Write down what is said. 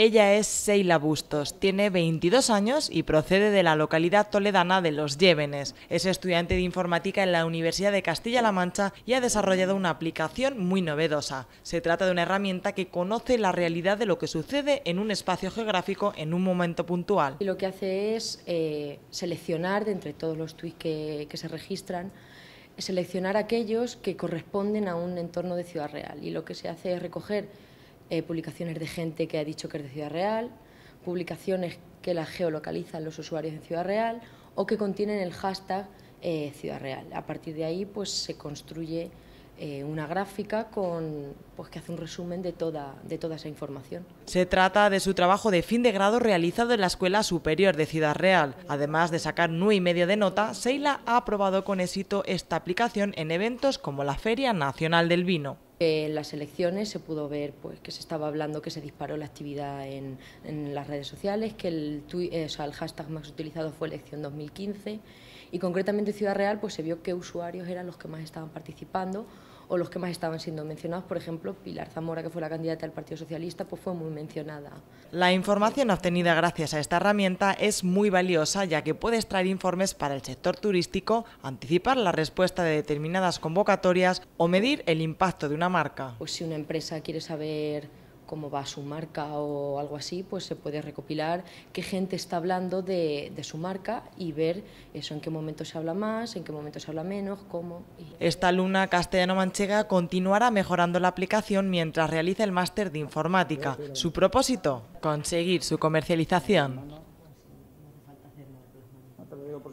Ella es Seila Bustos, tiene 22 años y procede de la localidad toledana de Los Llévenes. Es estudiante de informática en la Universidad de Castilla-La Mancha y ha desarrollado una aplicación muy novedosa. Se trata de una herramienta que conoce la realidad de lo que sucede en un espacio geográfico en un momento puntual. Y lo que hace es eh, seleccionar de entre todos los tweets que, que se registran seleccionar aquellos que corresponden a un entorno de ciudad real. Y lo que se hace es recoger eh, publicaciones de gente que ha dicho que es de Ciudad Real, publicaciones que la geolocalizan los usuarios en Ciudad Real o que contienen el hashtag eh, Ciudad Real. A partir de ahí pues, se construye eh, una gráfica con, pues, que hace un resumen de toda, de toda esa información. Se trata de su trabajo de fin de grado realizado en la Escuela Superior de Ciudad Real. Además de sacar nueve y medio de nota, Seila ha aprobado con éxito esta aplicación en eventos como la Feria Nacional del Vino. En las elecciones se pudo ver pues, que se estaba hablando que se disparó la actividad en, las redes sociales, que el, tuit, eh, el hashtag más utilizado fue elección 2015 y concretamente en Ciudad Real pues, se vio qué usuarios eran los que más estaban participando o los que más estaban siendo mencionados. Por ejemplo, Pilar Zamora, que fue la candidata del Partido Socialista, pues fue muy mencionada. La información obtenida gracias a esta herramienta es muy valiosa, ya que puedes traer informes para el sector turístico, anticipar la respuesta de determinadas convocatorias o medir el impacto de una marca? Pues si una empresa quiere saber cómo va su marca o algo así, pues se puede recopilar qué gente está hablando de, de, su marca y ver eso, en qué momento se habla más, en qué momento se habla menos, cómo. Esta alumna castellano-manchega continuará mejorando la aplicación mientras realiza el máster de informática. Su propósito, conseguir su comercialización.